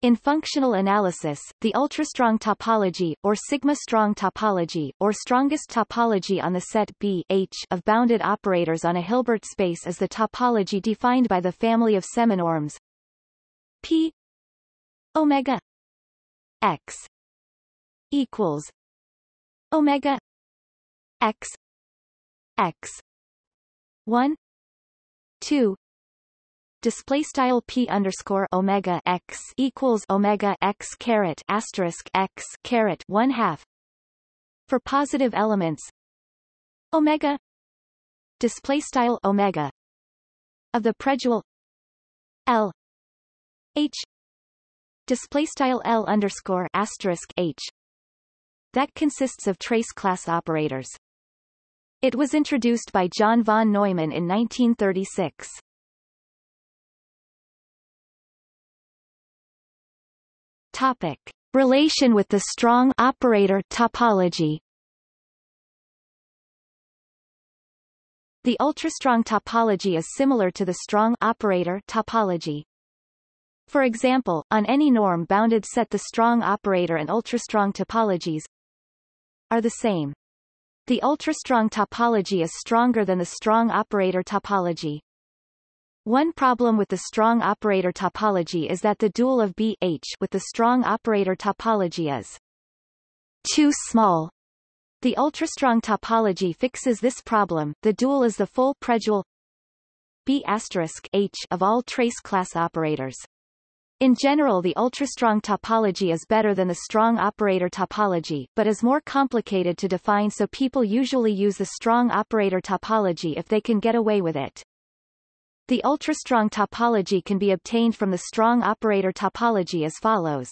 In functional analysis, the ultrastrong topology, or sigma-strong topology, or strongest topology on the set B H of bounded operators on a Hilbert space is the topology defined by the family of seminorms P omega x equals omega x x 1 2 display style p underscore omega x equals omega x caret asterisk x caret one half for positive elements omega display style omega of the predual l h display style l underscore asterisk h that consists of trace class operators. It was introduced by John von Neumann in 1936. Topic. Relation with the strong operator topology The ultrastrong topology is similar to the strong operator topology. For example, on any norm-bounded set the strong operator and ultrastrong topologies are the same. The ultrastrong topology is stronger than the strong operator topology. One problem with the strong operator topology is that the dual of B H with the strong operator topology is too small. The ultrastrong topology fixes this problem. The dual is the full predual B H of all trace class operators. In general the ultrastrong topology is better than the strong operator topology, but is more complicated to define so people usually use the strong operator topology if they can get away with it. The ultrastrong topology can be obtained from the strong operator topology as follows.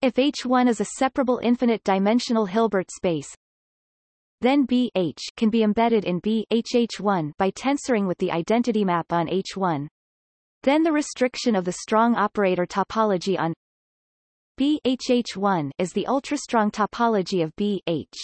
If H1 is a separable infinite-dimensional Hilbert space, then B H can be embedded in B H H1 by tensoring with the identity map on H1. Then the restriction of the strong operator topology on B H H1 is the ultrastrong topology of B H.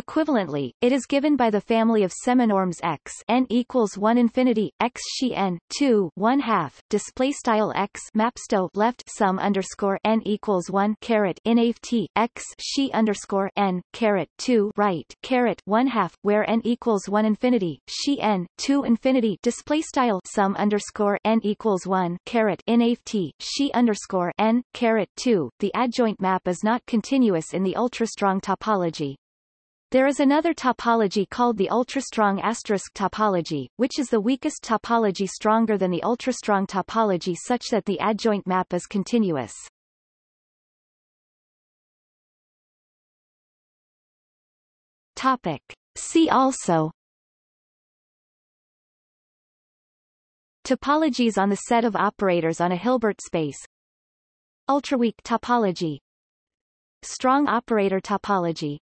Equivalently, it is given by the family of seminorms X n equals 1 infinity X she n 2 1 half display style X mapsto left sum underscore n equals 1 caret in t X she underscore n caret 2 right caret 1 half where n equals 1 infinity she n 2 infinity display style sum underscore n equals 1 caret in t she underscore n caret 2. The adjoint map is not continuous in the ultrastrong topology, there is another topology called the ultrastrong asterisk topology, which is the weakest topology stronger than the ultrastrong topology such that the adjoint map is continuous. Topic. See also Topologies on the set of operators on a Hilbert space Ultraweak topology Strong operator topology